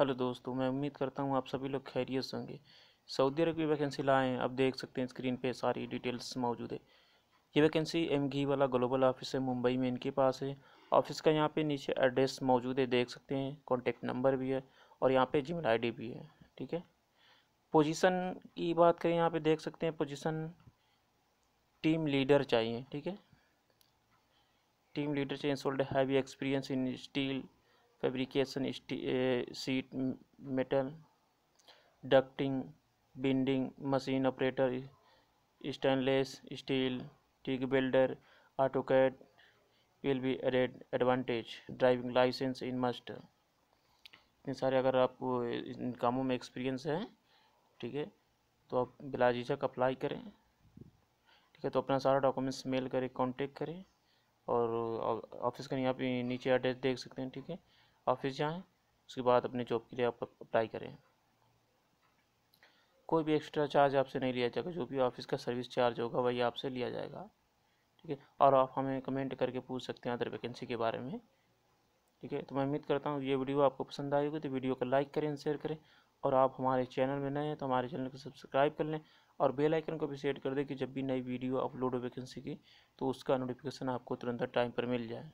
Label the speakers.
Speaker 1: hello दोस्तों मैं उम्मीद करता हूँ आप सभी लोग खैरियत से होंगे सऊदी अरब की वैकेंसी लाए हैं आप देख सकते हैं स्क्रीन पे सारी डिटेल्स मौजूद है ये वैकेंसी एम घी वाला ग्लोबल ऑफिस है मुंबई में इनके पास है ऑफिस का यहाँ पे नीचे एड्रेस मौजूद है देख सकते हैं कॉन्टेक्ट नंबर भी है और यहाँ पर जीमेल आई भी है ठीक है पोजिशन की बात करें यहाँ पर देख सकते हैं पोजिशन टीम लीडर चाहिए ठीक है टीम लीडर चाहिए solid heavy experience in steel sheet metal metal ducting machine operator stainless steel steel builder welder AutoCAD will be added advantage driving licence in must इतने सारे अगर आपको इन कामों में एक्सपीरियंस है ठीक है तो आप बिलाजीजक अप्लाई करें ठीक है तो अपना सारा डॉक्यूमेंट्स मेल करें कांटेक्ट करें और ऑफिस का यहाँ पे नीचे एड्रेस देख सकते हैं ठीक है ऑफिस जाएं उसके बाद अपने जॉब के लिए आप अप्लाई करें कोई भी एक्स्ट्रा चार्ज आपसे नहीं लिया जाएगा जो भी ऑफिस का सर्विस चार्ज होगा वही आपसे लिया जाएगा ठीक है और आप हमें कमेंट करके पूछ सकते हैं अदर वैकेंसी के बारे में ठीक है तो मैं उम्मीद करता हूँ ये वीडियो आपको पसंद आई होगी तो वीडियो को लाइक करें शेयर करें और आप हमारे चैनल में नए हैं तो हमारे चैनल को सब्सक्राइब कर लें और बेल आइकन को भी सेट कर दें कि जब भी नई वीडियो अपलोड हो वैकेंसी की तो उसका नोटिफिकेशन आपको तुरंत टाइम पर मिल जाए